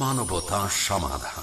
মানবতা সমাধান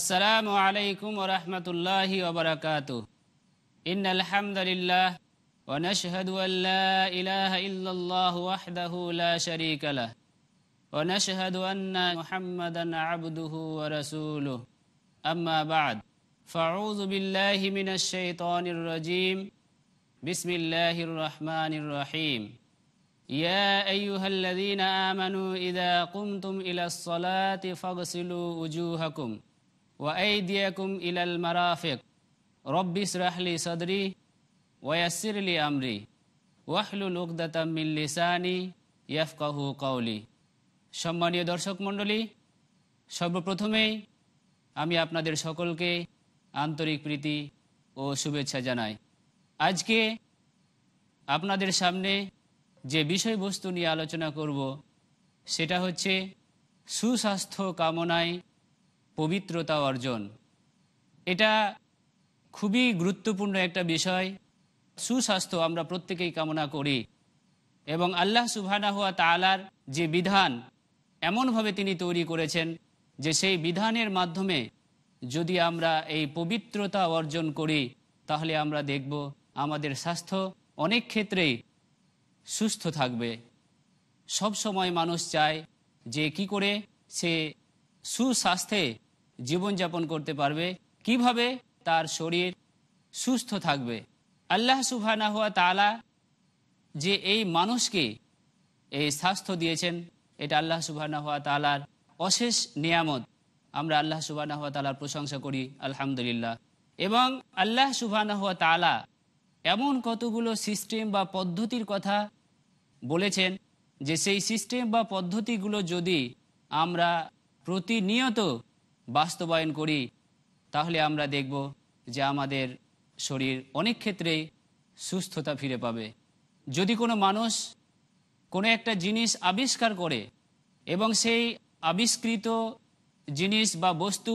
السلام عليكم ورحمة الله وبركاته إن الحمد لله ونشهد أن لا إله إلا الله وحده لا شريك له ونشهد أن محمدا عبده ورسوله أما بعد فاعوذ بالله من الشيطان الرجيم بسم الله الرحمن الرحيم يا أيها الذين آمنوا إذا قمتم إلى الصلاة فاغسلوا وجوهكم ইলাল মারাফেক রাহলি সম্মানীয় দর্শক মন্ডলী সর্বপ্রথমেই আমি আপনাদের সকলকে আন্তরিক প্রীতি ও শুভেচ্ছা জানাই আজকে আপনাদের সামনে যে বিষয়বস্তু নিয়ে আলোচনা করব সেটা হচ্ছে সুস্বাস্থ্য কামনায় পবিত্রতা অর্জন এটা খুবই গুরুত্বপূর্ণ একটা বিষয় সুস্বাস্থ্য আমরা প্রত্যেকেই কামনা করি এবং আল্লাহ সুবাহানাহুয়া তালার যে বিধান এমনভাবে তিনি তৈরি করেছেন যে সেই বিধানের মাধ্যমে যদি আমরা এই পবিত্রতা অর্জন করি তাহলে আমরা দেখব আমাদের স্বাস্থ্য অনেক ক্ষেত্রেই সুস্থ থাকবে সব সময় মানুষ চায় যে কি করে সে সুস্বাস্থ্যে জীবনযাপন করতে পারবে কিভাবে তার শরীর সুস্থ থাকবে আল্লাহ সুফানা হওয়া তালা যে এই মানুষকে এই স্বাস্থ্য দিয়েছেন এটা আল্লাহ সুবহানা হওয়া তালার অশেষ নিয়ামত আমরা আল্লাহ সুবহানা হওয়া তালার প্রশংসা করি আলহামদুলিল্লাহ এবং আল্লাহ সুবহানা হওয়া তালা এমন কতগুলো সিস্টেম বা পদ্ধতির কথা বলেছেন যে সেই সিস্টেম বা পদ্ধতিগুলো যদি আমরা প্রতিনিয়ত বাস্তবায়ন করি তাহলে আমরা দেখব যে আমাদের শরীর অনেক ক্ষেত্রেই সুস্থতা ফিরে পাবে যদি কোনো মানুষ কোনো একটা জিনিস আবিষ্কার করে এবং সেই আবিষ্কৃত জিনিস বা বস্তু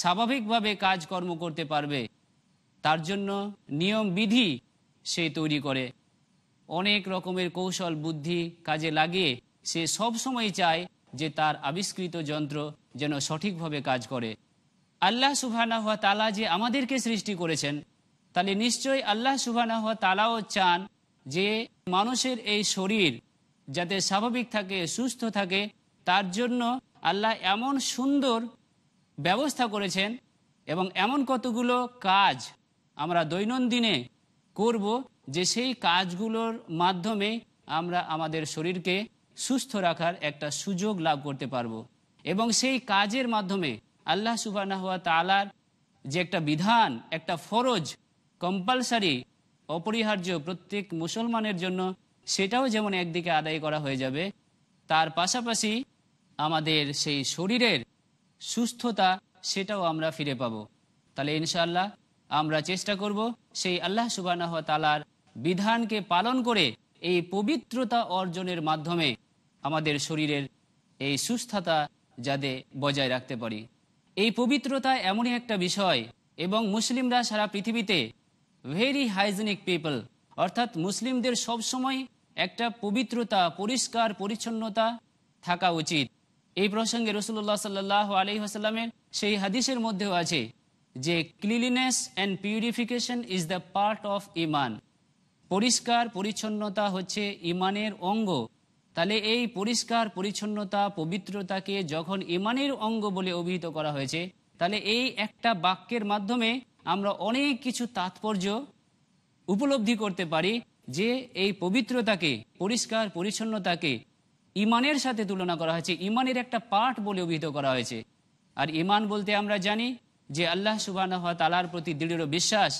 স্বাভাবিকভাবে কাজকর্ম করতে পারবে তার জন্য নিয়ম বিধি সে তৈরি করে অনেক রকমের কৌশল বুদ্ধি কাজে লাগিয়ে সে সব সময় চায় যে তার আবিষ্কৃত যন্ত্র যেন সঠিকভাবে কাজ করে আল্লাহ সুবাহানা হওয়া তালা যে আমাদেরকে সৃষ্টি করেছেন তাহলে নিশ্চয়ই আল্লাহ সুবাহানা হওয়া তালাও চান যে মানুষের এই শরীর যাতে স্বাভাবিক থাকে সুস্থ থাকে তার জন্য আল্লাহ এমন সুন্দর ব্যবস্থা করেছেন এবং এমন কতগুলো কাজ আমরা দৈনন্দিনে করব যে সেই কাজগুলোর মাধ্যমে আমরা আমাদের শরীরকে সুস্থ রাখার একটা সুযোগ লাভ করতে পারবো এবং সেই কাজের মাধ্যমে আল্লাহ সুবাহ তালার যে একটা বিধান একটা ফরজ কম্পালসারি অপরিহার্য প্রত্যেক মুসলমানের জন্য সেটাও যেমন একদিকে আদায় করা হয়ে যাবে তার পাশাপাশি আমাদের সেই শরীরের সুস্থতা সেটাও আমরা ফিরে পাব তাহলে ইনশাআল্লাহ আমরা চেষ্টা করব সেই আল্লাহ সুবাহ তালার বিধানকে পালন করে এই পবিত্রতা অর্জনের মাধ্যমে আমাদের শরীরের এই সুস্থতা যাতে বজায় রাখতে পারি এই পবিত্রতা এমনই একটা বিষয় এবং মুসলিমরা সারা পৃথিবীতে ভেরি হাইজেনিক পিপল অর্থাৎ মুসলিমদের সবসময় একটা পবিত্রতা পরিষ্কার পরিচ্ছন্নতা থাকা উচিত এই প্রসঙ্গে রসুল্লাহ সাল্লাহ আলি আসাল্লামের সেই হাদিসের মধ্যেও আছে যে cleanliness and purification is the part of ইমান পরিষ্কার পরিচ্ছন্নতা হচ্ছে ইমানের অঙ্গ তাহলে এই পরিষ্কার পরিচ্ছন্নতা পবিত্রতাকে যখন ইমানের অঙ্গ বলে অভিহিত করা হয়েছে তাহলে এই একটা বাক্যের মাধ্যমে আমরা অনেক কিছু তাৎপর্য উপলব্ধি করতে পারি যে এই পবিত্রতাকে পরিষ্কার পরিচ্ছন্নতাকে ইমানের সাথে তুলনা করা হয়েছে ইমানের একটা পাঠ বলে অভিহিত করা হয়েছে আর ইমান বলতে আমরা জানি যে আল্লাহ সুবাহ তালার প্রতি দৃঢ় বিশ্বাস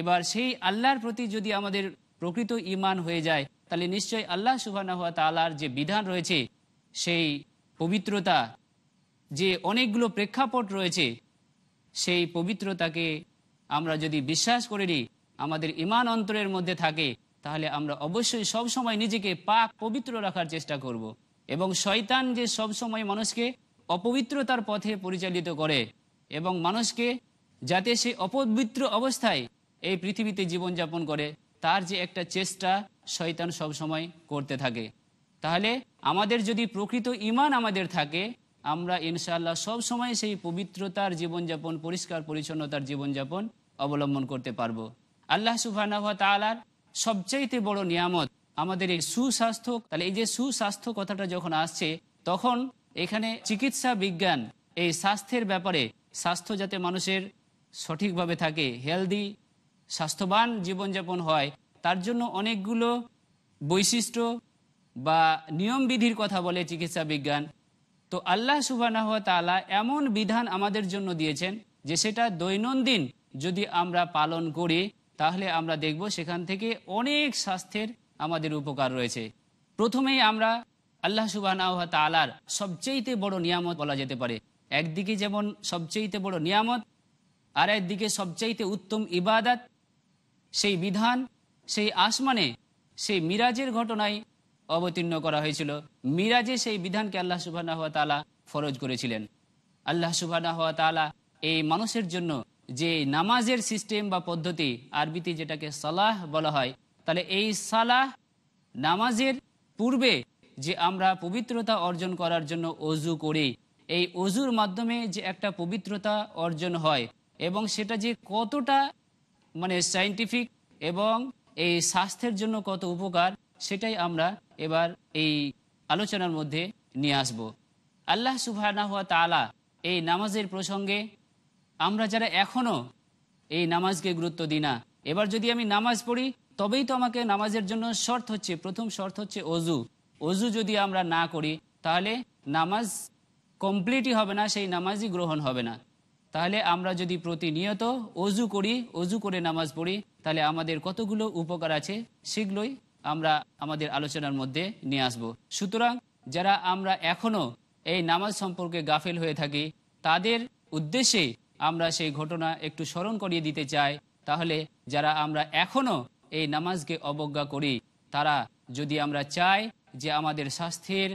এবার সেই আল্লাহর প্রতি যদি আমাদের প্রকৃত ইমান হয়ে যায় তাহলে নিশ্চয়ই আল্লাহ সুবাহ তালার যে বিধান রয়েছে সেই পবিত্রতা যে অনেকগুলো প্রেক্ষাপট রয়েছে সেই পবিত্রতাকে আমরা যদি বিশ্বাস করে নিই আমাদের ইমান অন্তরের মধ্যে থাকে তাহলে আমরা অবশ্যই সব সময় নিজেকে পাক পবিত্র রাখার চেষ্টা করব। এবং শয়তান যে সব সময় মানুষকে অপবিত্রতার পথে পরিচালিত করে এবং মানুষকে যাতে সে অপবিত্র অবস্থায় এই পৃথিবীতে জীবনযাপন করে তার যে একটা চেষ্টা শয়তান সবসময় করতে থাকে তাহলে আমাদের যদি প্রকৃত ইমান আমাদের থাকে আমরা ইনশাআল্লাহ সবসময় সেই পবিত্রতার জীবনযাপন পরিষ্কার পরিচ্ছন্নতার জীবনযাপন অবলম্বন করতে পারবো আল্লাহ সুফানাহ তালার সবচাইতে বড় নিয়ামত আমাদের এই সুস্বাস্থ্য তাহলে এই যে সুস্বাস্থ্য কথাটা যখন আসছে তখন এখানে চিকিৎসা বিজ্ঞান এই স্বাস্থ্যের ব্যাপারে স্বাস্থ্য যাতে মানুষের সঠিকভাবে থাকে হেলদি স্বাস্থ্যবান জীবনযাপন হয় তার জন্য অনেকগুলো বৈশিষ্ট্য বা নিয়মবিধির কথা বলে চিকিৎসা বিজ্ঞান তো আল্লাহ সুবাহ তালা এমন বিধান আমাদের জন্য দিয়েছেন যে সেটা দৈনন্দিন যদি আমরা পালন করি তাহলে আমরা দেখব সেখান থেকে অনেক স্বাস্থ্যের আমাদের উপকার রয়েছে প্রথমেই আমরা আল্লাহ সুবাহ তালার সবচেয়েতে বড় নিয়ামত বলা যেতে পারে একদিকে যেমন সবচেয়েতে বড় নিয়ামত আর একদিকে সবচেয়েতে উত্তম ইবাদত সেই বিধান সেই আসমানে সেই মিরাজের ঘটনায় অবতীর্ণ করা হয়েছিল মিরাজে সেই বিধানকে আল্লাহ সুবাহ তালা ফরজ করেছিলেন আল্লাহ সুবাহ তালা এই মানুষের জন্য যে নামাজের সিস্টেম বা পদ্ধতি আরবিতে যেটাকে সালাহ বলা হয় তাহলে এই সালাহ নামাজের পূর্বে যে আমরা পবিত্রতা অর্জন করার জন্য অজু করি এই অজুর মাধ্যমে যে একটা পবিত্রতা অর্জন হয় এবং সেটা যে কতটা মানে সাইন্টিফিক এবং এই স্বাস্থ্যের জন্য কত উপকার সেটাই আমরা এবার এই আলোচনার মধ্যে নিয়ে আসব আল্লাহ সুবাহানাহুয়া তালা এই নামাজের প্রসঙ্গে আমরা যারা এখনও এই নামাজকে গুরুত্ব দিই না এবার যদি আমি নামাজ পড়ি তবেই তো আমাকে নামাজের জন্য শর্ত হচ্ছে প্রথম শর্ত হচ্ছে অজু অজু যদি আমরা না করি তাহলে নামাজ কমপ্লিটই হবে না সেই নামাজই গ্রহণ হবে না তাহলে আমরা যদি প্রতিনিয়ত অজু করি অজু করে নামাজ পড়ি তাহলে আমাদের কতগুলো উপকার আছে সেগুলোই আমরা আমাদের আলোচনার মধ্যে নিয়ে আসব সুতরাং যারা আমরা এখনও এই নামাজ সম্পর্কে গাফেল হয়ে থাকি তাদের উদ্দেশ্যে আমরা সেই ঘটনা একটু স্মরণ করিয়ে দিতে চাই তাহলে যারা আমরা এখনও এই নামাজকে অবজ্ঞা করি তারা যদি আমরা চাই যে আমাদের স্বাস্থ্যের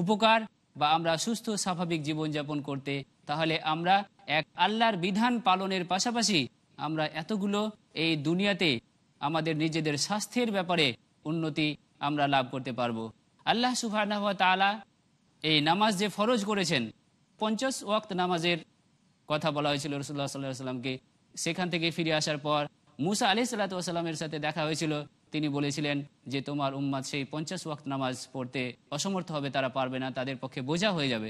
উপকার বা আমরা সুস্থ স্বাভাবিক জীবনযাপন করতে তাহলে আমরা এক আল্লাহর বিধান পালনের পাশাপাশি আমরা এতগুলো এই দুনিয়াতে আমাদের নিজেদের স্বাস্থ্যের ব্যাপারে উন্নতি আমরা লাভ করতে পারব আল্লাহ সুবাহ তালা এই নামাজ যে ফরজ করেছেন পঞ্চাশ ওয়াক্ত নামাজের কথা বলা হয়েছিল রসুল্লাহ সাল্লাহ সাল্লামকে সেখান থেকে ফিরে আসার পর মুসা আলি সাল্লাতামের সাথে দেখা হয়েছিল তিনি বলেছিলেন যে তোমার উম্মাদ সেই পঞ্চাশ ওয়াক্ত নামাজ পড়তে অসমর্থ হবে তারা পারবে না তাদের পক্ষে বোঝা হয়ে যাবে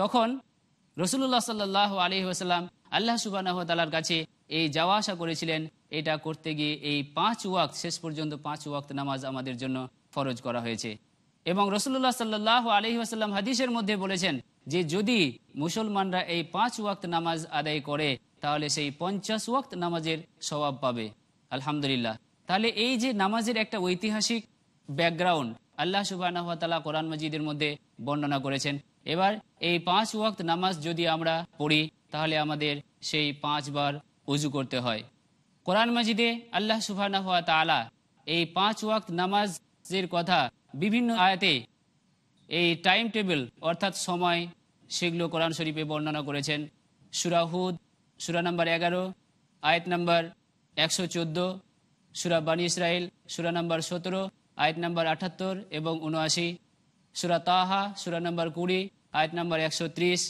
তখন রসুল্লাহ সাল্লাহ আলহি আসাল্লাম আল্লাহ সুবাহ তালার কাছে এই যাওয়া আসা করেছিলেন এটা করতে গিয়ে এই পাঁচ ওয়াক্ত শেষ পর্যন্ত পাঁচ ওয়াক্ত নামাজ আমাদের জন্য ফরজ করা হয়েছে এবং রসুল্লাহ সাল্লাহ আলহি আসাল্লাম হাদিসের মধ্যে বলেছেন যে যদি মুসলমানরা এই পাঁচ ওয়াক্ত নামাজ আদায় করে তাহলে সেই পঞ্চাশ ওয়াক্ত নামাজের স্বভাব পাবে আলহামদুলিল্লাহ তাহলে এই যে নামাজের একটা ঐতিহাসিক ব্যাকগ্রাউন্ড আল্লাহ সুবাহ কোরআন মজিদের মধ্যে বর্ণনা করেছেন এবার এই পাঁচ ওয়াক্ত নামাজ যদি আমরা পড়ি তাহলে আমাদের সেই পাঁচবার উজু করতে হয় কোরআন মাজিদে আল্লাহ সুফানা হাত আলা এই পাঁচ ওয়াক্ত নামাজের কথা বিভিন্ন আয়াতে এই টাইম টেবিল অর্থাৎ সময় সেগুলো কোরআন শরীফে বর্ণনা করেছেন সুরাহুদ সুরা নাম্বার এগারো আয়াত নাম্বার একশো চোদ্দো সুরা বানী ইসরায়েল সুরা নাম্বার সতেরো আয়াত নাম্বার আটাত্তর এবং উনআশি সুরা তাহা সুরা নম্বর কুড়ি আয়ত নম্বর একশো ত্রিশ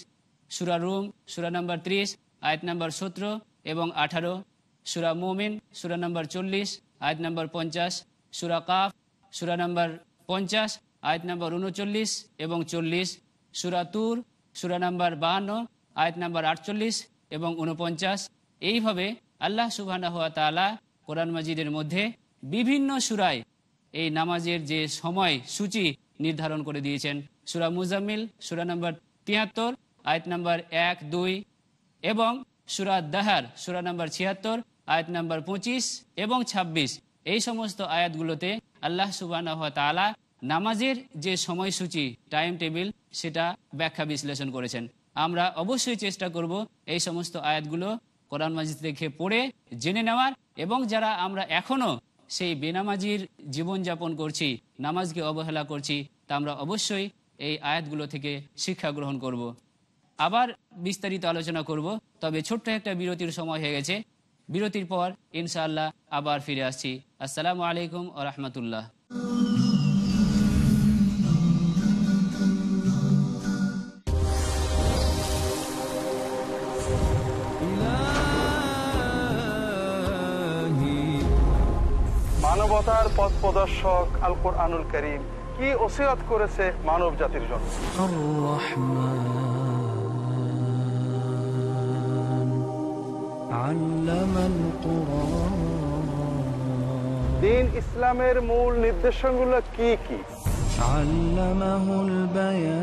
সুরা রুম সুরা নম্বর ত্রিশ আয়ত নম্বর সতেরো এবং আঠারো সুরা মুমিন সুরা নম্বর চল্লিশ আয়ত নম্বর পঞ্চাশ সুরা কাফ সুরা নম্বর পঞ্চাশ আয়ত নম্বর উনচল্লিশ এবং চল্লিশ সুরা তুর সুরা নম্বর বাহান্ন আয়ত নম্বর আটচল্লিশ এবং উনপঞ্চাশ এইভাবে আল্লাহ সুবাহ তালা কোরআন মজিদের মধ্যে বিভিন্ন সুরায় এই নামাজের যে সময় সূচি নির্ধারণ করে দিয়েছেন সুরা মুজাম্মিল সুরা নম্বর তিয়াত্তর আয়ত নম্বর এক দুই এবং সুরা দাহার সুরা নম্বর ছিয়াত্তর আয়ত নম্বর পঁচিশ এবং ২৬ এই সমস্ত আয়াতগুলোতে আল্লাহ সুবাহ তালা নামাজের যে সময়সূচি টাইম টেবিল সেটা ব্যাখ্যা বিশ্লেষণ করেছেন আমরা অবশ্যই চেষ্টা করব এই সমস্ত আয়াতগুলো কোরআন মাজিদ দেখে পড়ে জেনে নেওয়ার এবং যারা আমরা এখনও সেই বেনামাজির জীবনযাপন করছি নামাজকে অবহেলা করছি তা আমরা অবশ্যই এই আয়াতগুলো থেকে শিক্ষা গ্রহণ করব। আবার বিস্তারিত আলোচনা করব তবে ছোট্ট একটা বিরতির সময় হয়ে গেছে বিরতির পর ইনশাআল্লাহ আবার ফিরে আসছি আসসালামু আলাইকুম আ রহমতুল্লাহ মানবতার পথ প্রদর্শক আলকুর আনুল করিম কি ওসিরাত করেছে মানব জাতির জন্য দিন ইসলামের মূল গুলো কি কি আল্লামাহুল বায়া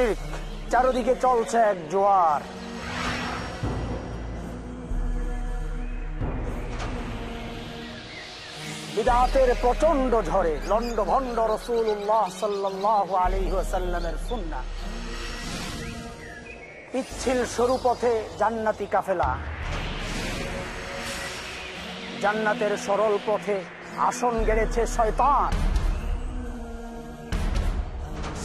ঠিক চারদিকে চলছে এক জোয়ার বিদাতের প্রচন্ড ঝড়ে লন্ড ভন্ড রসুল সাল্লাহ সুন্না পিচ্ছিল সরু পথে জান্নাতি কাফেলা জান্নাতের সরল পথে আসন গেড়েছে শয়তান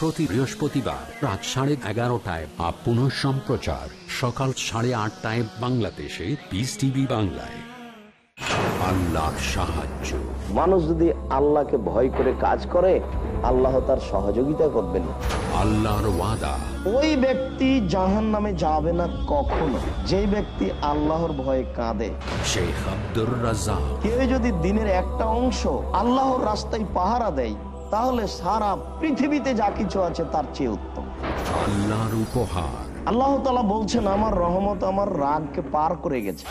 প্রতি বৃহস্পতিবার রাত সাড়ে এগারোটায় আপ পুনঃ সম্প্রচার সকাল সাড়ে আটটায় বাংলাদেশে পিস টিভি বাংলায় আল্লাহ সাহায্য মানুষ যদি আল্লাহকে ভয় করে কাজ করে আল্লাহ তার সহযোগিতা করবেন আল্লাহর ওয়াদা ওই ব্যক্তি জাহান নামে যাবে না কখনো যে ব্যক্তি আল্লাহর ভয়ে কাঁদে সেই আব্দুর রাজা কেউ যদি দিনের একটা অংশ আল্লাহর রাস্তায় পাহারা দেয় তাহলে সারা পৃথিবীতে যা কিছু আছে তার চেয়ে উত্তম আল্লাহর উপহার আল্লাহ তালা বলছেন আমার রহমত আমার রাগকে পার করে গেছে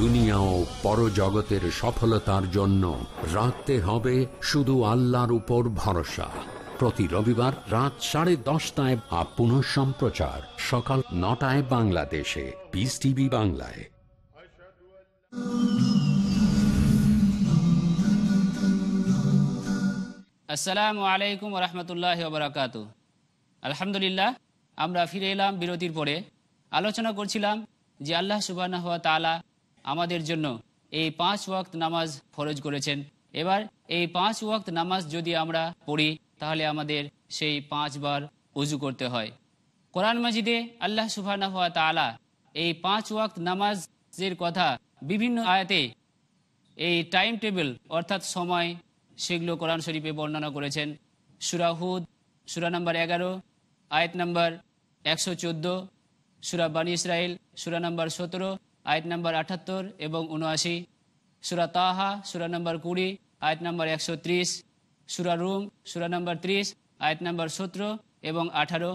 দুনিয়া ও পরজগতের সফলতার জন্য রাখতে হবে শুধু আল্লাহর উপর ভরসা প্রতি রবিবার রাত সাড়ে দশটায় আপ সম্প্রচার সকাল নটায় বাংলাদেশে পিস টিভি বাংলায় আসসালামু আলাইকুম রহমতুল্লাহ বরাকাত আলহামদুলিল্লাহ আমরা ফিরে এলাম বিরতির পরে আলোচনা করছিলাম যে আল্লাহ সুবাহ তালা আমাদের জন্য এই পাঁচ ওয়াক্ত নামাজ ফরজ করেছেন এবার এই পাঁচ ওয়াক্ত নামাজ যদি আমরা পড়ি তাহলে আমাদের সেই পাঁচবার উজু করতে হয় কোরআন মাজিদে আল্লাহ সুবাহ তালা এই পাঁচ ওয়াক্ত নামাজের কথা বিভিন্ন আয়াতে এই টাইম টেবিল অর্থাৎ সময় সেগুলো কোরআন শরীফে বর্ণনা করেছেন সুরাহুদ সুরা নাম্বার এগারো আয়ত নম্বর একশো চোদ্দো সুরা বানী ইসরায়েল সুরা নম্বর সতেরো আয়ত নম্বর আঠাত্তর এবং উনআশি সুরা তাহা সুরা নম্বর কুড়ি আয়ত নাম্বার একশো ত্রিশ সুরা রুম সুরা নাম্বার ত্রিশ আয়ত নম্বর সতেরো এবং আঠারো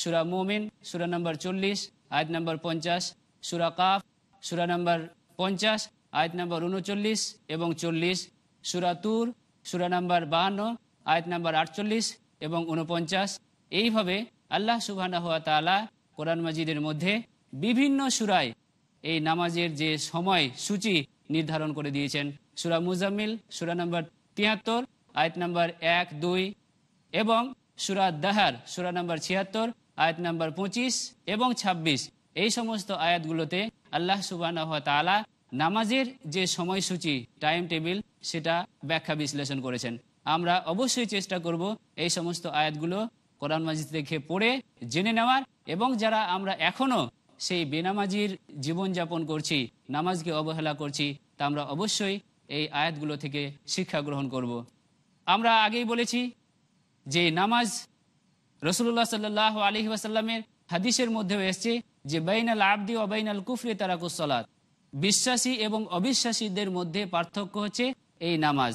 সুরা মোমিন সুরা নম্বর চল্লিশ আয়ত নম্বর পঞ্চাশ সুরা কাফ সুরা নম্বর পঞ্চাশ আয়ত নম্বর উনচল্লিশ এবং চল্লিশ সুরা তুর সুরা নাম্বার বাহান্ন আয়াত নাম্বার আটচল্লিশ এবং উনপঞ্চাশ এইভাবে আল্লাহ সুবাহ তালা কোরআন মাজিদের মধ্যে বিভিন্ন সুরায় এই নামাজের যে সময় সূচি নির্ধারণ করে দিয়েছেন সুরা মুজাম্মিল সুরা নাম্বার তিয়াত্তর আয়াত নাম্বার এক দুই এবং সুরা দাহার সুরা নাম্বার ছিয়াত্তর আয়াত নাম্বার পঁচিশ এবং ২৬ এই সমস্ত আয়াতগুলোতে আল্লাহ সুবাহ তালা নামাজের যে সময়সূচি টাইম টেবিল সেটা ব্যাখ্যা বিশ্লেষণ করেছেন আমরা অবশ্যই চেষ্টা করব এই সমস্ত আয়াতগুলো কোরআন মাজিদ দেখে পড়ে জেনে নেওয়ার এবং যারা আমরা এখনও সেই বেনামাজির জীবনযাপন করছি নামাজকে অবহেলা করছি তা আমরা অবশ্যই এই আয়াতগুলো থেকে শিক্ষা গ্রহণ করব। আমরা আগেই বলেছি যে নামাজ রসুল্লাহ সাল্লাহ আলহি হাদিসের মধ্যেও এসছে যে বাইনাল আবদি ও বাইনাল কুফরি তারাকুসলাত বিশ্বাসী এবং অবিশ্বাসীদের মধ্যে পার্থক্য হচ্ছে এই নামাজ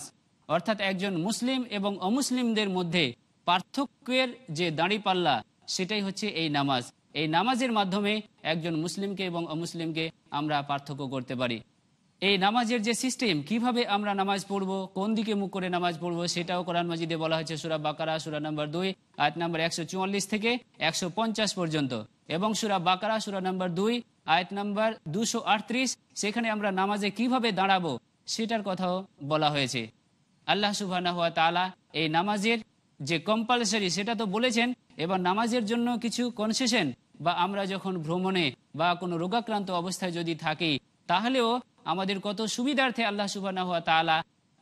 অর্থাৎ একজন মুসলিম এবং অমুসলিমদের মধ্যে পার্থক্যের যে দাঁড়িপাল্লা সেটাই হচ্ছে এই নামাজ এই নামাজের মাধ্যমে একজন মুসলিমকে এবং অমুসলিমকে আমরা পার্থক্য করতে পারি এই নামাজের যে সিস্টেম কিভাবে আমরা নামাজ পড়ব কোন দিকে মুখ করে নামাজ পড়ব সেটাও কোরআন মাজিদে বলা হয়েছে সুরা বাকারা সুরা নম্বর দুই আয়াত নম্বর একশো চুয়াল্লিশ থেকে একশো পঞ্চাশ পর্যন্ত এবং সুরা বাকারা সুরা নম্বর দুই আয়াত নম্বর দুশো আটত্রিশ সেখানে আমরা নামাজে কিভাবে দাঁড়াবো সেটার কথাও বলা হয়েছে আল্লাহ সুবাহ তালা এই নামাজের যে কম্পালসারি সেটা তো বলেছেন এবার নামাজের জন্য কিছু কনসেশন বা আমরা যখন ভ্রমণে বা কোনো রোগাক্রান্ত অবস্থায় যদি থাকি তাহলেও আমাদের কত সুবিধার্থে আল্লাহ সুবাহ তালা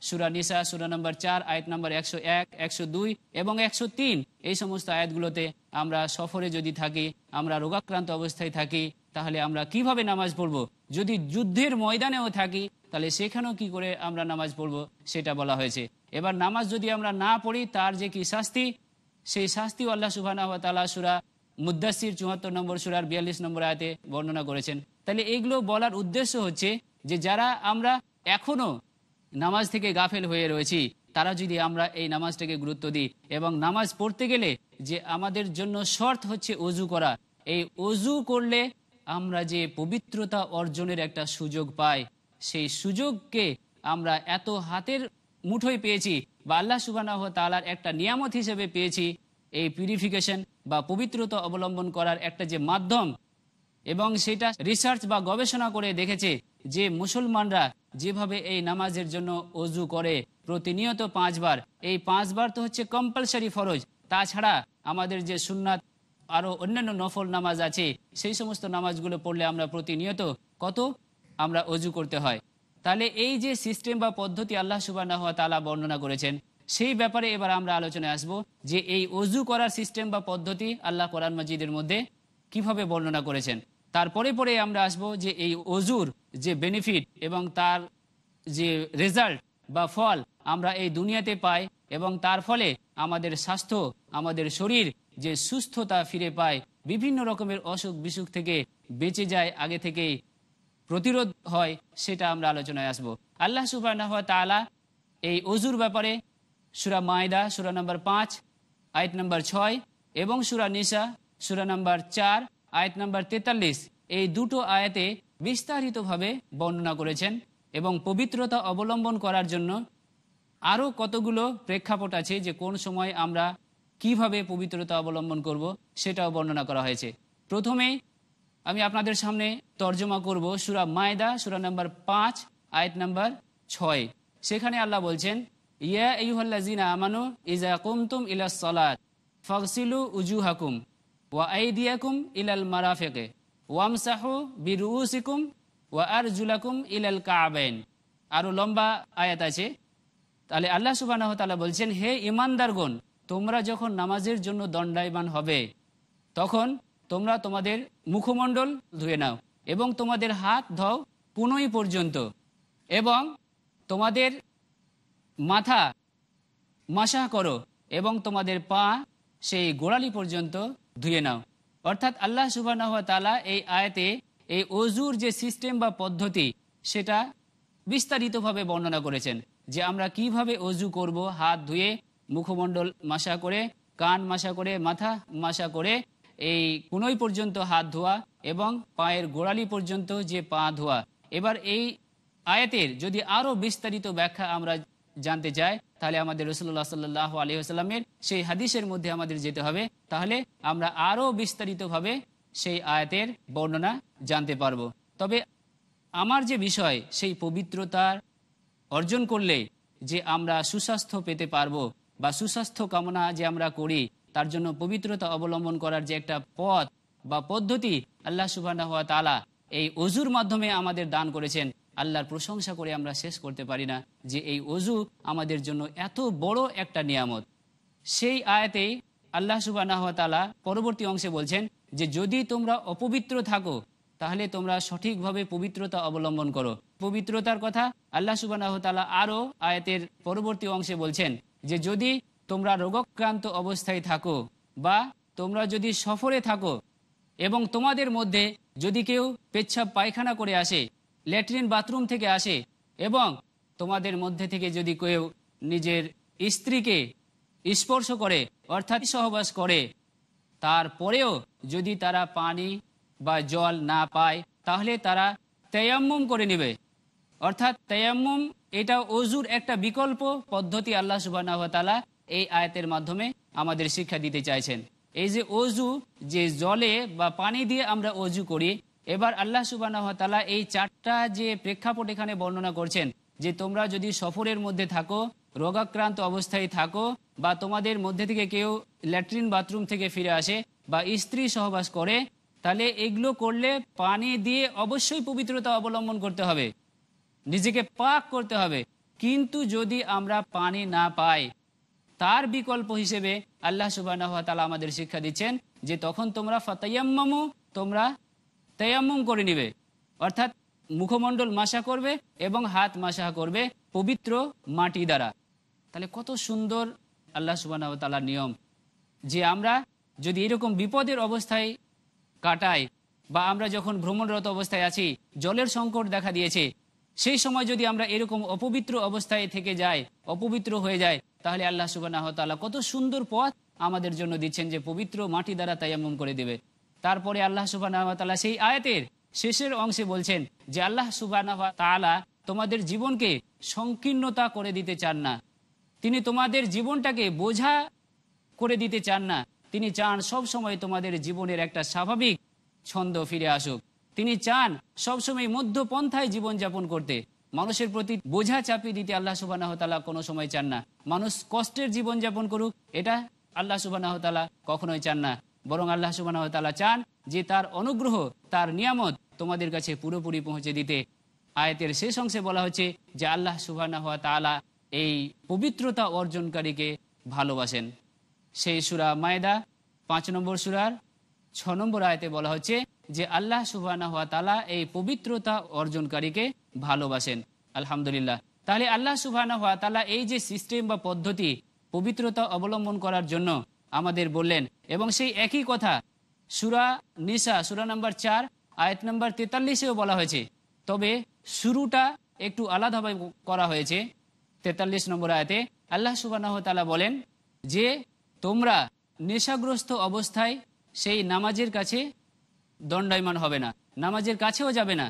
সুরা নিসা সুরা নম্বর চার আয়াত নম্বর একশো এক একশো দুই এবং একশো তিন এই সমস্ত আয়াতগুলোতে আমরা সফরে যদি থাকি আমরা রোগাক্রান্ত অবস্থায় থাকি তাহলে আমরা কিভাবে নামাজ পড়ব যদি যুদ্ধের ময়দানেও থাকি তাহলে সেখানেও কি করে আমরা নামাজ পড়ব সেটা বলা হয়েছে এবার নামাজ যদি আমরা না পড়ি তার যে কি শাস্তি সেই শাস্তি আল্লাহ সুবাহ তালা সুরা মুদাসির চুয়াত্তর নম্বর সুরার বিয়াল্লিশ নম্বর আয়াতে বর্ণনা করেছেন তাহলে এগুলো বলার উদ্দেশ্য হচ্ছে যে যারা আমরা এখনো নামাজ থেকে গাফেল হয়ে রয়েছি তারা যদি আমরা এই নামাজটাকে গুরুত্ব দিই এবং নামাজ পড়তে গেলে যে আমাদের জন্য শর্ত হচ্ছে অজু করা এই অজু করলে আমরা যে পবিত্রতা অর্জনের একটা সুযোগ পাই সেই সুযোগকে আমরা এত হাতের মুঠোয় পেয়েছি বা আল্লাহ সুবাহ তালার একটা নিয়ামত হিসেবে পেয়েছি এই পিউরিফিকেশন বা পবিত্রতা অবলম্বন করার একটা যে মাধ্যম এবং সেটা রিসার্চ বা গবেষণা করে দেখেছে যে মুসলমানরা যেভাবে এই নামাজের জন্য অজু করে প্রতিনিয়ত পাঁচবার এই পাঁচবার তো হচ্ছে কম্পালসারি ফরজ তাছাড়া আমাদের যে সুন্নাত আরও অন্যান্য নফল নামাজ আছে সেই সমস্ত নামাজগুলো পড়লে আমরা প্রতিনিয়ত কত আমরা অজু করতে হয় তাহলে এই যে সিস্টেম বা পদ্ধতি আল্লাহ হওয়া তালা বর্ণনা করেছেন সেই ব্যাপারে এবার আমরা আলোচনায় আসব যে এই অজু করার সিস্টেম বা পদ্ধতি আল্লাহ কোরআন মজিদের মধ্যে কিভাবে বর্ণনা করেছেন তারপরে পরে আমরা আসব যে এই অজুর যে বেনিফিট এবং তার যে রেজাল্ট বা ফল আমরা এই দুনিয়াতে পাই এবং তার ফলে আমাদের স্বাস্থ্য আমাদের শরীর যে সুস্থতা ফিরে পায় বিভিন্ন রকমের অসুখ বিসুখ থেকে বেঁচে যায় আগে থেকেই প্রতিরোধ হয় সেটা আমরা আলোচনায় আসব আল্লাহ সুবাহ তালা এই অজুর ব্যাপারে সুরা মায়দা সুরা নম্বর পাঁচ আয়ত নম্বর ছয় এবং সুরা নিশা সুরা নম্বর চার আয়াত নাম্বার তেতাল্লিশ এই দুটো আয়াতে বিস্তারিতভাবে বর্ণনা করেছেন এবং পবিত্রতা অবলম্বন করার জন্য আরও কতগুলো প্রেক্ষাপট আছে যে কোন সময় আমরা কিভাবে পবিত্রতা অবলম্বন করব সেটাও বর্ণনা করা হয়েছে প্রথমে আমি আপনাদের সামনে তর্জমা করব সুরা মায়দা সুরা নাম্বার পাঁচ আয়াত নাম্বার ছয় সেখানে আল্লাহ বলছেন ইয়া ইহল্লা জিনা আমানু ইজা কুমতুম ইলা সলাত ফগসিলু উজু হাকুম ওয়া আইদিয়াকুম ইলাল মারাফেকে ওয়ামসাহু বিরুসিকুম ওয়া আর জুলাকুম ইলাল কাবেন আরও লম্বা আয়াত আছে তাহলে আল্লাহ সুবাহ তালা বলছেন হে ইমানদারগণ তোমরা যখন নামাজের জন্য দণ্ডায়মান হবে তখন তোমরা তোমাদের মুখমণ্ডল ধুয়ে নাও এবং তোমাদের হাত ধও পুনই পর্যন্ত এবং তোমাদের মাথা মাসা করো এবং তোমাদের পা সেই গোড়ালি পর্যন্ত ধুয়ে নাও অর্থাৎ আল্লাহ সুবাহ তালা এই আয়াতে এই অজুর যে সিস্টেম বা পদ্ধতি সেটা বিস্তারিতভাবে বর্ণনা করেছেন যে আমরা কিভাবে অজু করব হাত ধুয়ে মুখমণ্ডল মাসা করে কান মাসা করে মাথা মাসা করে এই কোনোই পর্যন্ত হাত ধোয়া এবং পায়ের গোড়ালি পর্যন্ত যে পা ধোয়া এবার এই আয়াতের যদি আরও বিস্তারিত ব্যাখ্যা আমরা জানতে চাই তাহলে আমাদের রসুল্লাহ সাল্লাহ আলহিহাস্লামের সেই হাদিসের মধ্যে আমাদের যেতে হবে তাহলে আমরা আরও বিস্তারিতভাবে সেই আয়াতের বর্ণনা জানতে পারবো তবে আমার যে বিষয় সেই পবিত্রতার অর্জন করলে যে আমরা সুস্বাস্থ্য পেতে পারবো বা সুস্বাস্থ্য কামনা যে আমরা করি তার জন্য পবিত্রতা অবলম্বন করার যে একটা পথ বা পদ্ধতি আল্লাহ সুবাহ তালা এই অজুর মাধ্যমে আমাদের দান করেছেন আল্লাহর প্রশংসা করে আমরা শেষ করতে পারি না যে এই অজু আমাদের জন্য এত বড় একটা নিয়ামত সেই আয়াতেই আল্লাহ সুবাহ তালা পরবর্তী অংশে বলছেন যে যদি তোমরা অপবিত্র থাকো তাহলে তোমরা সঠিকভাবে পবিত্রতা অবলম্বন করো পবিত্রতার কথা আল্লাহ সুবাহ তালা আরও আয়াতের পরবর্তী অংশে বলছেন যে যদি তোমরা রোগক্রান্ত অবস্থায় থাকো বা তোমরা যদি সফরে থাকো এবং তোমাদের মধ্যে যদি কেউ পেচ্ছাপ পায়খানা করে আসে ল্যাট্রিন বাথরুম থেকে আসে এবং তোমাদের মধ্যে থেকে যদি কেউ নিজের স্ত্রীকে স্পর্শ করে অর্থাৎ সহবাস করে তারপরেও যদি তারা পানি বা জল না পায় তাহলে তারা তেয়াম্মুম করে নেবে অর্থাৎ তেয়াম্মুম এটা অজুর একটা বিকল্প পদ্ধতি আল্লাহ সুবাহতালা এই আয়াতের মাধ্যমে আমাদের শিক্ষা দিতে চাইছেন এই যে অজু যে জলে বা পানি দিয়ে আমরা অজু করি এবার আল্লাহ সুবাহ তালা এই চারটা যে প্রেক্ষাপট এখানে বর্ণনা করছেন যে তোমরা যদি সফরের মধ্যে থাকো রোগাক্রান্ত অবস্থায় থাকো বা তোমাদের মধ্যে থেকে কেউ ল্যাট্রিন বাথরুম থেকে ফিরে আসে বা স্ত্রী সহবাস করে তাহলে এগুলো করলে পানি দিয়ে অবশ্যই পবিত্রতা অবলম্বন করতে হবে নিজেকে পাক করতে হবে কিন্তু যদি আমরা পানি না পাই তার বিকল্প হিসেবে আল্লাহ সুবাহ আমাদের শিক্ষা দিচ্ছেন যে তখন তোমরা ফতাইয়াম্মামু তোমরা তেয়াম্মুম করে নিবে অর্থাৎ মুখমণ্ডল মাসা করবে এবং হাত মাসা করবে পবিত্র মাটি দ্বারা তাহলে কত সুন্দর আল্লাহ সুবাহ তালার নিয়ম যে আমরা যদি এরকম বিপদের অবস্থায় কাটাই বা আমরা যখন ভ্রমণরত অবস্থায় আছি জলের সংকট দেখা দিয়েছে সেই সময় যদি আমরা এরকম অপবিত্র অবস্থায় থেকে যাই অপবিত্র হয়ে যায় তাহলে আল্লাহ সুবাহ কত সুন্দর পথ আমাদের জন্য দিচ্ছেন যে পবিত্র মাটি দ্বারা তাইয়াম্মম করে দেবে তারপরে আল্লাহ সুবাহ সেই আয়াতের শেষের অংশে বলছেন যে আল্লাহ সুবাহ তোমাদের জীবনকে সংকীর্ণতা করে দিতে চান না তিনি তোমাদের জীবনটাকে বোঝা করে দিতে চান না তিনি চান সব সময় তোমাদের জীবনের একটা স্বাভাবিক ছন্দ ফিরে আসুক তিনি চান সবসময় মধ্যপন্থায় জীবনযাপন করতে মানুষের প্রতি বোঝা চাপিয়ে দিতে আল্লাহ সুবাহ কোনো সময় চান না মানুষ কষ্টের জীবনযাপন করুক এটা আল্লাহ সুবাহ কখনোই চান না বরং আল্লাহ সুবাহ তালা চান যে তার অনুগ্রহ তার নিয়ামত তোমাদের কাছে পুরোপুরি পৌঁছে দিতে আয়তের শেষ অংশে বলা হচ্ছে যে আল্লাহ সুবাহ তালা এই পবিত্রতা অর্জনকারীকে ভালোবাসেন সেই সুরা মায়দা পাঁচ নম্বর সুরার ছ নম্বর আয়তে বলা হচ্ছে যে আল্লাহ সুবাহ তালা এই পবিত্রতা অর্জনকারীকে ভালোবাসেন আলহামদুলিল্লাহ তাহলে আল্লাহ সুবাহ তালা এই যে সিস্টেম বা পদ্ধতি পবিত্রতা অবলম্বন করার জন্য আমাদের বললেন এবং সেই একই কথা সুরা নিসা সুরা নাম্বার চার আয়াত নাম্বার তেতাল্লিশেও বলা হয়েছে তবে শুরুটা একটু আলাদাভাবে করা হয়েছে তেতাল্লিশ নম্বর আয়াতে আল্লাহ সুবাহ তালা বলেন যে তোমরা নেশাগ্রস্ত অবস্থায় সেই নামাজের কাছে দণ্ডায়মান হবে না নামাজের কাছেও যাবে না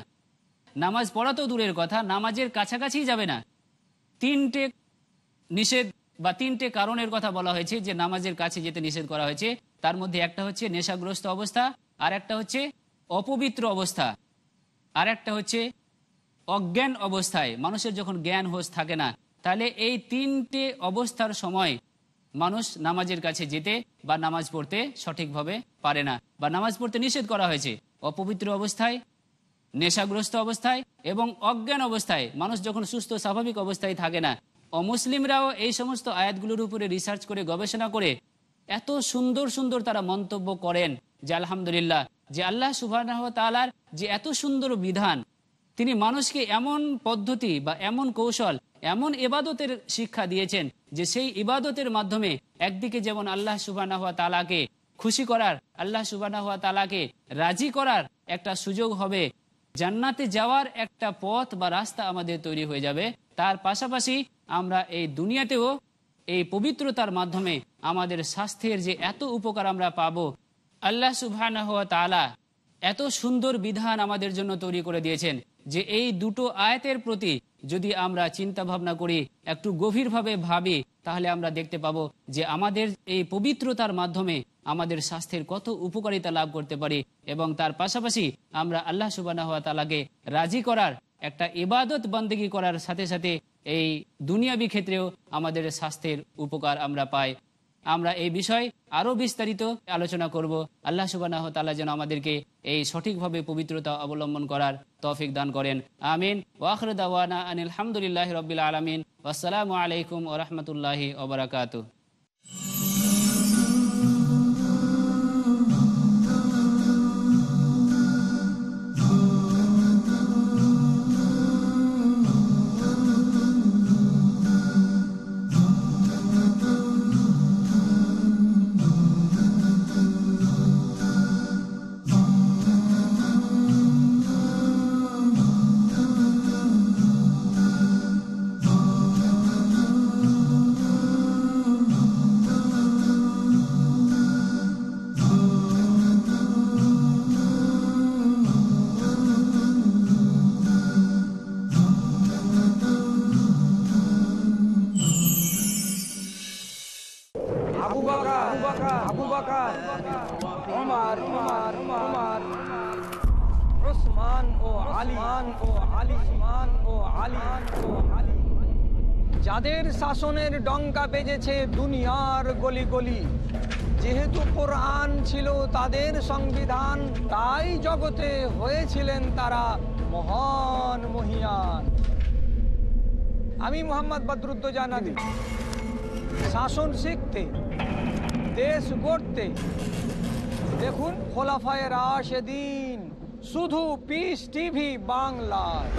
নামাজ পড়া তো দূরের কথা নামাজের কাছাকাছি যাবে না তিনটে নিষেধ বা তিনটে কারণের কথা বলা হয়েছে যে নামাজের কাছে যেতে নিষেধ করা হয়েছে তার মধ্যে একটা হচ্ছে নেশাগ্রস্ত অবস্থা আর একটা হচ্ছে অপবিত্র অবস্থা আর একটা হচ্ছে অজ্ঞান অবস্থায় মানুষের যখন জ্ঞান হোস থাকে না তাহলে এই তিনটে অবস্থার সময় মানুষ নামাজের কাছে যেতে বা নামাজ পড়তে সঠিকভাবে পারে না বা নামাজ পড়তে নিষেধ করা হয়েছে অপবিত্র অবস্থায় নেশাগ্রস্ত অবস্থায় এবং অজ্ঞান অবস্থায় মানুষ যখন সুস্থ স্বাভাবিক অবস্থায় থাকে না অমুসলিমরাও এই সমস্ত আয়াতগুলোর উপরে রিসার্চ করে গবেষণা করে এত সুন্দর সুন্দর তারা মন্তব্য করেন যে আলহামদুলিল্লাহ যে আল্লাহ সুবাহ তালার যে এত সুন্দর বিধান তিনি মানুষকে এমন পদ্ধতি বা এমন কৌশল এমন ইবাদতের শিক্ষা দিয়েছেন যে সেই ইবাদতের মাধ্যমে একদিকে যেমন আল্লাহ সুবাহ তালাকে খুশি করার আল্লাহ সুবাহ তালাকে রাজি করার একটা সুযোগ হবে জান্নাতে যাওয়ার একটা পথ বা রাস্তা আমাদের তৈরি হয়ে যাবে তার পাশাপাশি আমরা এই দুনিয়াতেও এই পবিত্রতার মাধ্যমে আমাদের স্বাস্থ্যের যে এত উপকার আমরা পাব আল্লাহ সুবাহ তালা এত সুন্দর বিধান আমাদের জন্য তৈরি করে দিয়েছেন যে এই দুটো আয়াতের প্রতি যদি আমরা চিন্তা ভাবনা করি একটু গভীরভাবে ভাবি তাহলে আমরা দেখতে পাব যে আমাদের এই পবিত্রতার মাধ্যমে আমাদের স্বাস্থ্যের কত উপকারিতা লাভ করতে পারি এবং তার পাশাপাশি আমরা আল্লাহ সুবাহ তালাকে রাজি করার একটা এবাদত বন্দেগী করার সাথে সাথে এই দুনিয়াবি ক্ষেত্রেও আমাদের স্বাস্থ্যের উপকার আমরা পাই আমরা এই বিষয় আরও বিস্তারিত আলোচনা করব আল্লাহ সুবাহ তালা যেন আমাদেরকে এই সঠিকভাবে পবিত্রতা অবলম্বন করার তৌফিক দান করেন আমিন ওয়াখর দাওয়ানা আনিল হামদুলিল্লাহ রবিল আলমিন আসসালামু আলাইকুম ওরহমতুল্লাহি ওবরাকাতু শাসনের ডঙ্কা বেজেছে দুনিয়ার গলি গলি যেহেতু কোরআন ছিল তাদের সংবিধান তাই জগতে হয়েছিলেন তারা মহান মহিয়ান আমি মোহাম্মদ বদরুদ্দ দিই শাসন শিখতে দেশ গড়তে দেখুন খোলাফায় রাশেদিন শুধু পিস টিভি বাংলায়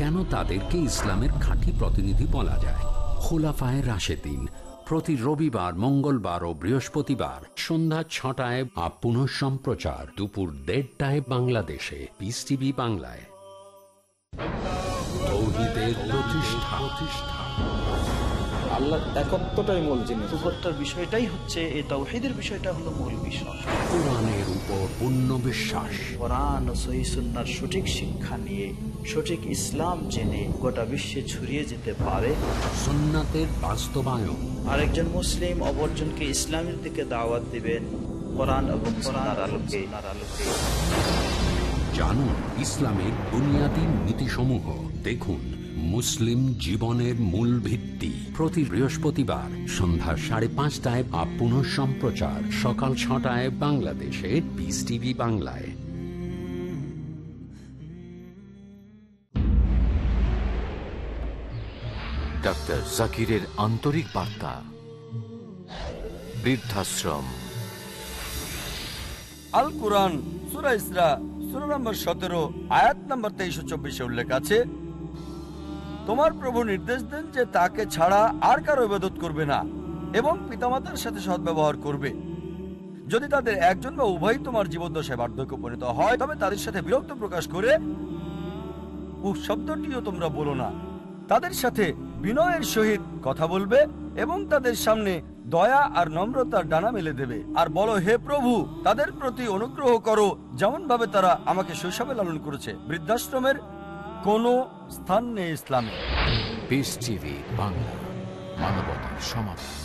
কেন তাদেরকে ইসলামের খাঁটি প্রতিনিধি বলা যায় খোলাফায় রাশেদিন প্রতি রবিবার মঙ্গলবার ও বৃহস্পতিবার সন্ধ্যা ছটায় পুনঃ সম্প্রচার দুপুর দেড়টায় বাংলাদেশে পিস টিভি বাংলায় প্রতিষ্ঠা আল্লাহ একত্বটাই মূল জিনিস বিষয়টাই হচ্ছে এই বিষয়টা হলো মূল উপর পূর্ণ বিশ্বাস ও সহিসুন্নার সঠিক শিক্ষা নিয়ে সঠিক ইসলাম জেনে গোটা বিশ্বে ছড়িয়ে যেতে পারে সুন্নাতের বাস্তবায়ন আরেকজন মুসলিম অবর্জনকে ইসলামের দিকে দাওয়াত দিবেন কোরআন এবং কোরআন আলোকে জানুন ইসলামের বুনিয়াদী নীতিসমূহ দেখুন মুসলিম জীবনের মূল ভিত্তি প্রতি বৃহস্পতিবার সন্ধ্যা সাড়ে পাঁচটায় বা পুনঃ সম্প্রচার সকাল ছটায় বাংলাদেশে বিস টিভি বাংলায় ডাক্তার জাকিরের আন্তরিক বার্তা বৃদ্ধাশ্রম আল কোরআন সুরা ইসরা নম্বর সতেরো আয়াত নম্বর তেইশ চব্বিশে উল্লেখ আছে তোমার প্রভু নির্দেশ দেন যে তাকে ছাড়া আর কারো ইবাদত করবে না এবং পিতামাতার সাথে সদ্ব্যবহার করবে যদি তাদের একজন বা উভয় তোমার জীবদ্দশায় বার্ধক্য পরিণত হয় তবে তাদের সাথে বিরক্ত প্রকাশ করে শব্দটিও তোমরা বলো না তাদের সাথে বিনয়ের সহিত কথা বলবে এবং তাদের সামনে দয়া আর নম্রতার ডানা মেলে দেবে আর বলো হে প্রভু তাদের প্রতি অনুগ্রহ করো যেমন ভাবে তারা আমাকে শৈশবে লালন করেছে বৃদ্ধাশ্রমের কোনো স্থান নেই ইসলামে বাংলা মানবতার সমাধান